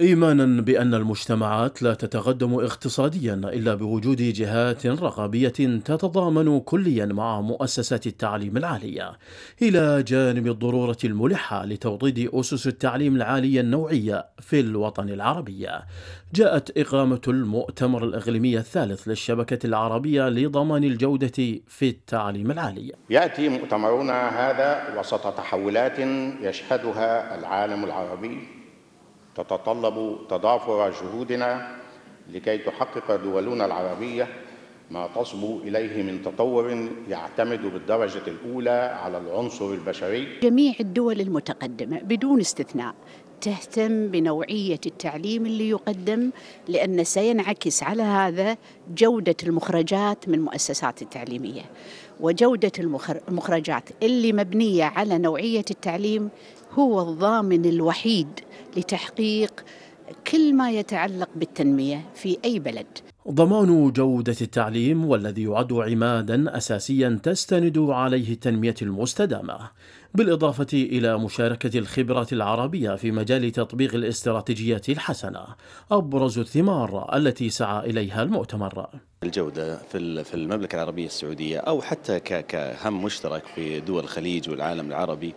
إيمانا بأن المجتمعات لا تتقدم اقتصاديا إلا بوجود جهات رقابية تتضامن كليا مع مؤسسات التعليم العالية إلى جانب الضرورة الملحة لتوطيد أسس التعليم العالية النوعية في الوطن العربي جاءت إقامة المؤتمر الإقليمي الثالث للشبكة العربية لضمان الجودة في التعليم العالي يأتي مؤتمرنا هذا وسط تحولات يشهدها العالم العربي تتطلب تضافر جهودنا لكي تحقق دولنا العربية ما تصبو إليه من تطور يعتمد بالدرجة الأولى على العنصر البشري جميع الدول المتقدمة بدون استثناء تهتم بنوعية التعليم اللي يقدم لأن سينعكس على هذا جودة المخرجات من المؤسسات التعليمية وجودة المخرجات اللي مبنية على نوعية التعليم هو الضامن الوحيد لتحقيق كل ما يتعلق بالتنميه في اي بلد. ضمان جودة التعليم والذي يعد عمادا أساسيا تستند عليه التنمية المستدامة بالإضافة إلى مشاركة الخبرة العربية في مجال تطبيق الاستراتيجيات الحسنة أبرز الثمار التي سعى إليها المؤتمر الجودة في في المملكة العربية السعودية أو حتى كهم مشترك في دول الخليج والعالم العربي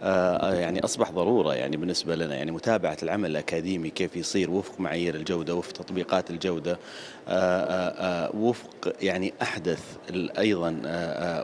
آه، آه، يعني أصبح ضرورة يعني بالنسبة لنا يعني متابعة العمل الأكاديمي كيف يصير وفق معايير الجودة وفق تطبيقات الجودة آه، وفق يعني أحدث أيضا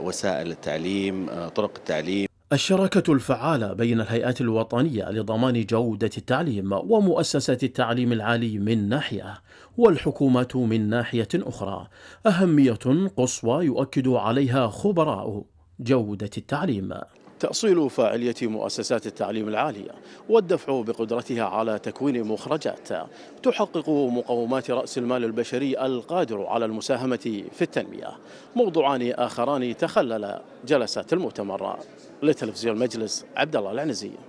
وسائل التعليم طرق التعليم الشراكة الفعالة بين الهيئات الوطنية لضمان جودة التعليم ومؤسسات التعليم العالي من ناحية والحكومات من ناحية أخرى أهمية قصوى يؤكد عليها خبراء جودة التعليم تأصيل فاعلية مؤسسات التعليم العالية والدفع بقدرتها على تكوين مخرجات تحقق مقومات رأس المال البشري القادر على المساهمة في التنمية موضوعان آخران تخلل جلسات المؤتمر لتلفزيون المجلس عبد الله العنزي